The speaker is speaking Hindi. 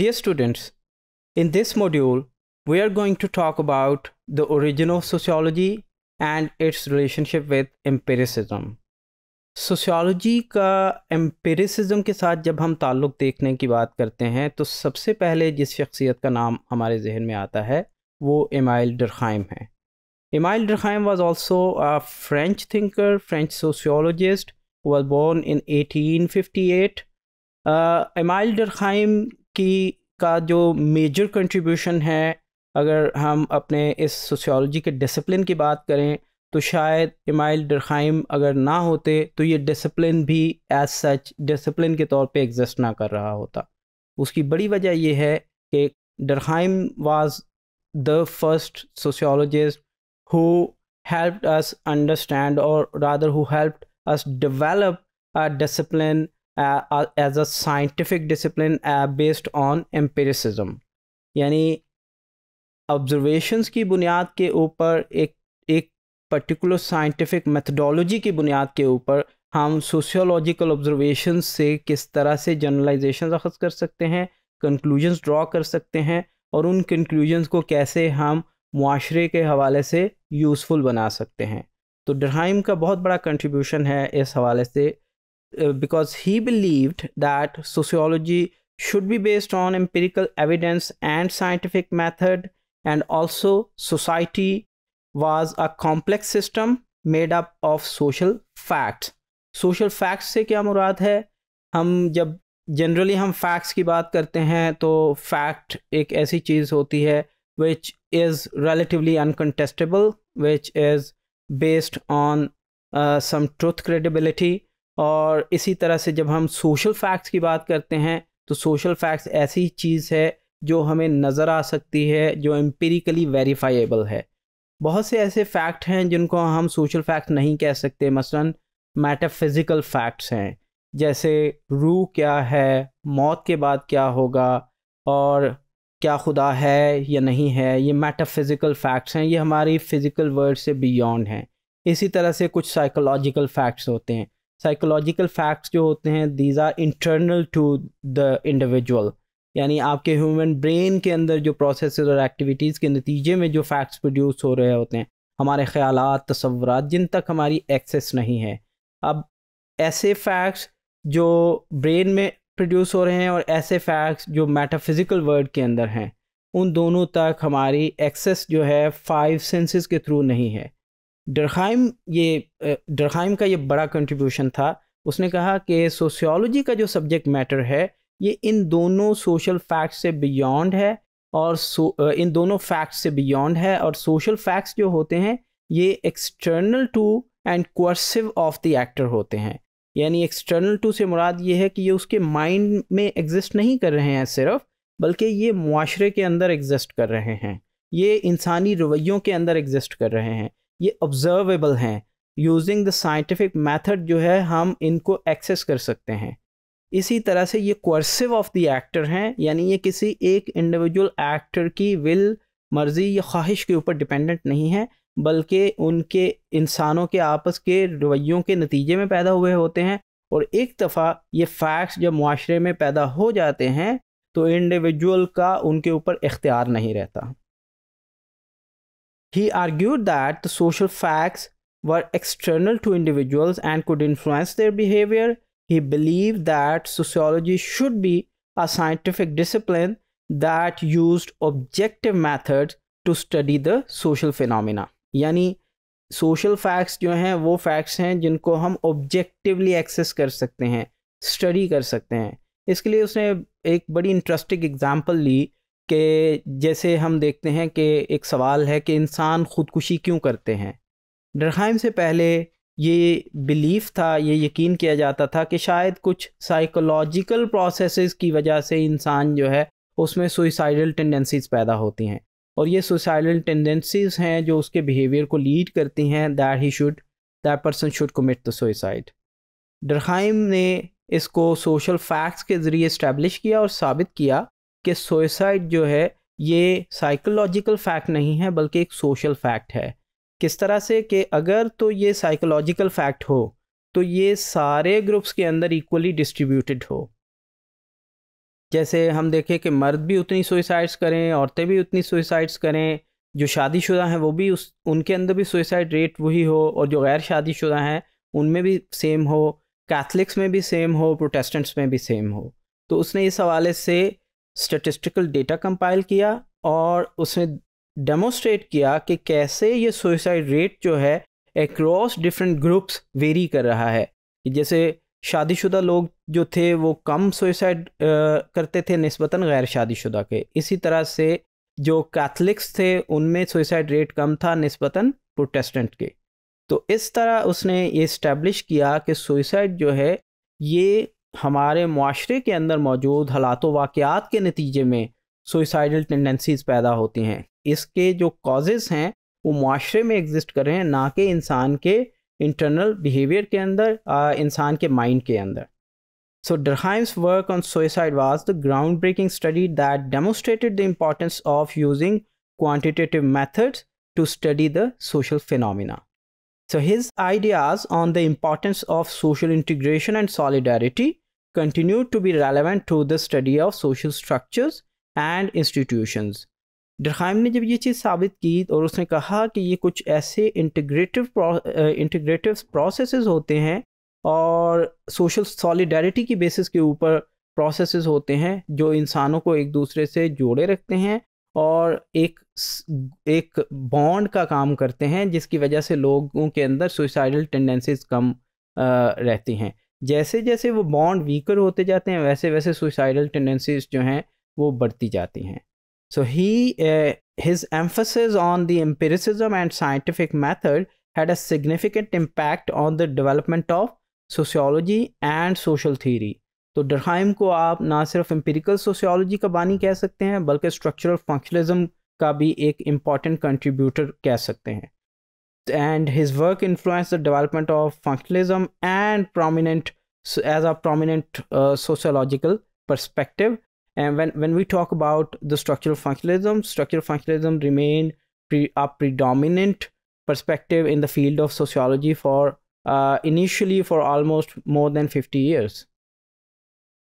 Dear students, in this module, we are going to talk about the origin of sociology and its relationship with empiricism. Sociology का एम्पेरिसिज्म के साथ जब हम ताल्लुक़ देखने की बात करते हैं तो सबसे पहले जिस शख्सियत का नाम हमारे जहन में आता है वो इमाइल डरखाइम है Emile Durkheim was also a French thinker French sociologist was born in 1858 Emile Durkheim की का जो मेजर कंट्रीब्यूशन है अगर हम अपने इस सोशियोलॉजी के डिसिप्लिन की बात करें तो शायद इमाइल डरखाइम अगर ना होते तो ये डिसिप्लिन भी एज सच डिसिप्लिन के तौर पे एग्जिस्ट ना कर रहा होता उसकी बड़ी वजह यह है कि Durkheim was the first sociologist who helped us understand और rather who helped us develop a discipline as a scientific discipline based on empiricism यानी ऑब्जर्वेशंस की बुनियाद के ऊपर एक एक पर्टिकुलर साइंटिफिक मेथडोलॉजी की बुनियाद के ऊपर हम सोशियोलॉजिकल ऑब्जर्वेशन से किस तरह से जनरलाइजेशन अखज़ कर सकते हैं कंक्लूजन्स ड्रॉ कर सकते हैं और उन कंक्लूजन्स को कैसे हम माशरे के हवाले से यूज़फुल बना सकते हैं तो ड्राइम का बहुत बड़ा कंट्रीब्यूशन है इस हवाले से because he believed that sociology should be based on empirical evidence and scientific method and also society was a complex system made up of social facts social facts se kya murad hai hum jab generally hum facts ki baat karte hain to fact ek aisi cheez hoti hai which is relatively uncontestable which is based on uh, some truth credibility और इसी तरह से जब हम सोशल फैक्ट्स की बात करते हैं तो सोशल फैक्ट्स ऐसी चीज़ है जो हमें नज़र आ सकती है जो एम्पेरिकली वेरीफाइबल है बहुत से ऐसे फैक्ट हैं जिनको हम सोशल फैक्ट नहीं कह सकते मसलन मेटाफिज़िकल फैक्ट्स हैं जैसे रूह क्या है मौत के बाद क्या होगा और क्या खुदा है या नहीं है ये मेटाफिज़िकल फैक्ट्स हैं ये हमारी फ़िज़िकल वर्ल्ड से बियॉन्ड हैं इसी तरह से कुछ साइकोलॉजिकल फैक्ट्स होते हैं साइकोलॉजिकल फैक्ट्स जो होते हैं these are internal to the individual यानी आपके ह्यूमन ब्रेन के अंदर जो प्रोसेस और एक्टिविटीज़ के नतीजे में जो फैक्ट्स प्रोड्यूस हो रहे होते हैं हमारे ख्याल तस्वर जिन तक हमारी एक्सेस नहीं है अब ऐसे फैक्ट्स जो ब्रेन में प्रोड्यूस हो रहे हैं और ऐसे फैक्ट्स जो मेटाफिज़िकल वर्ल्ड के अंदर हैं उन दोनों तक हमारी एक्सेस जो है फाइव सेंसेस के थ्रू नहीं है डरहाइम ये डरहाइम का ये बड़ा कंट्रीब्यूशन था उसने कहा कि सोशियोलॉजी का जो सब्जेक्ट मैटर है ये इन दोनों सोशल फैक्ट्स से बियॉन्ड है और सो, इन दोनों फैक्ट्स से बियॉन्ड है और सोशल फैक्ट्स जो होते हैं ये external to and coercive of the actor होते हैं यानी एक्सटर्नल टू से मुराद ये है कि ये उसके माइंड में एग्जिस्ट नहीं कर रहे हैं सिर्फ बल्कि ये माशरे के अंदर एग्जिस्ट कर रहे हैं ये इंसानी रवैयों के अंदर एग्जिस्ट कर रहे हैं ये ऑब्जर्वेबल हैं यूजिंग द साइंटिफिक मैथड जो है हम इनको एक्सेस कर सकते हैं इसी तरह से ये कोर्सिव ऑफ द एक्टर हैं यानी ये किसी एक इंडिविजुअल एक्टर की विल मर्ज़ी या ख्वाहिश के ऊपर डिपेंडेंट नहीं है बल्कि उनके इंसानों के आपस के रवैयों के नतीजे में पैदा हुए होते हैं और एक दफ़ा ये फैक्ट्स जब माशरे में पैदा हो जाते हैं तो इंडिविजुअल का उनके ऊपर इख्तियार नहीं रहता He argued that the social facts were external to individuals and could influence their behavior. He believed that sociology should be a scientific discipline that used objective methods to study the social phenomena. yani social facts jo hain wo facts hain jinko hum objectively access kar sakte hain study kar sakte hain iske liye usne ek badi interesting example li कि जैसे हम देखते हैं कि एक सवाल है कि इंसान ख़ुदकुशी क्यों करते हैं डरहाइम से पहले ये बिलीफ था ये यकीन किया जाता था कि शायद कुछ साइकोलॉजिकल प्रोसेसेस की वजह से इंसान जो है उसमें सुइसाइडल टेंडेंसीज पैदा होती हैं और ये सुसाइडल टेंडेंसीज हैं जो उसके बिहेवियर को लीड करती हैं that he should that person should commit the suicide Durkheim ने इसको सोशल फैक्ट्स के ज़रिए इस्टेब्लिश किया और साबित किया कि सुसाइड जो है ये साइकोलॉजिकल फैक्ट नहीं है बल्कि एक सोशल फैक्ट है किस तरह से कि अगर तो ये साइकोलॉजिकल फैक्ट हो तो ये सारे ग्रुप्स के अंदर इक्वली डिस्ट्रीब्यूटेड हो जैसे हम देखें कि मर्द भी उतनी सुइसाइड्स करें औरतें भी उतनी सुइसाइड्स करें जो शादीशुदा हैं वो भी उस उनके अंदर भी सुइसाइड रेट वही हो और जो गैर शादीशुदा हैं उनमें भी सेम हो कैथलिक्स में भी सेम हो प्रोटेस्टेंट्स में भी सेम हो तो उसने इस हवाले से स्टेटिस्टिकल डेटा कंपाइल किया और उसने डेमोस्ट्रेट किया कि कैसे ये सुइसाइड रेट जो है एक डिफरेंट ग्रुप्स वेरी कर रहा है जैसे शादीशुदा लोग जो थे वो कम सुइसाइड करते थे नस्बता गैर शादीशुदा के इसी तरह से जो कैथलिक्स थे उनमें सुइसाइड रेट कम था नस्बता प्रोटेस्टेंट के तो इस तरह उसने ये इस्टेब्लिश किया कि सुइसाइड जो है ये हमारे माशरे के अंदर मौजूद हालात वाक़ात के नतीजे में सुसाइडल टेंडेंसीज पैदा होती हैं इसके जो कॉजेज हैं वो माशरे में एग्जिस्ट कर रहे हैं ना कि इंसान के इंटरनल बिहेवियर के अंदर इंसान के माइंड के अंदर so Durkheim's work on suicide was the ground breaking study that demonstrated the importance of using quantitative methods to study the social phenomena so his ideas on the importance of social integration and solidarity continued to be relevant to the study of social structures and institutions. Durkheim ने जब ये चीज़ साबित की और उसने कहा कि ये कुछ ऐसे इंटीग्रेटिव इंटीग्रेटिव प्रोसेस होते हैं और सोशल सॉलिडारिटी की बेसिस के ऊपर प्रोसेस होते हैं जो इंसानों को एक दूसरे से जोड़े रखते हैं और एक एक बॉन्ड का काम करते हैं जिसकी वजह से लोगों के अंदर सुसाइडल टेंडेंसीज कम आ, रहती हैं जैसे जैसे वो बॉन्ड वीकर होते जाते हैं वैसे वैसे सुसाइडल टेंडेंसीज जो हैं वो बढ़ती जाती हैं so he his emphasis on the empiricism and scientific method had a significant impact on the development of sociology and social theory तो डरहाइम को आप ना सिर्फ एम्पेरिकल सोशियोलॉजी का बानी कह सकते हैं बल्कि स्ट्रक्चरल फंक्शनलिज्म का भी एक इम्पॉर्टेंट कंट्रीब्यूटर कह सकते हैं and his work influenced the development of functionalism and prominent as a prominent uh, sociological perspective and when, when we talk about the structural functionalism structural functionalism remained pre, a predominant perspective in the field of sociology for uh, initially for almost more than 50 years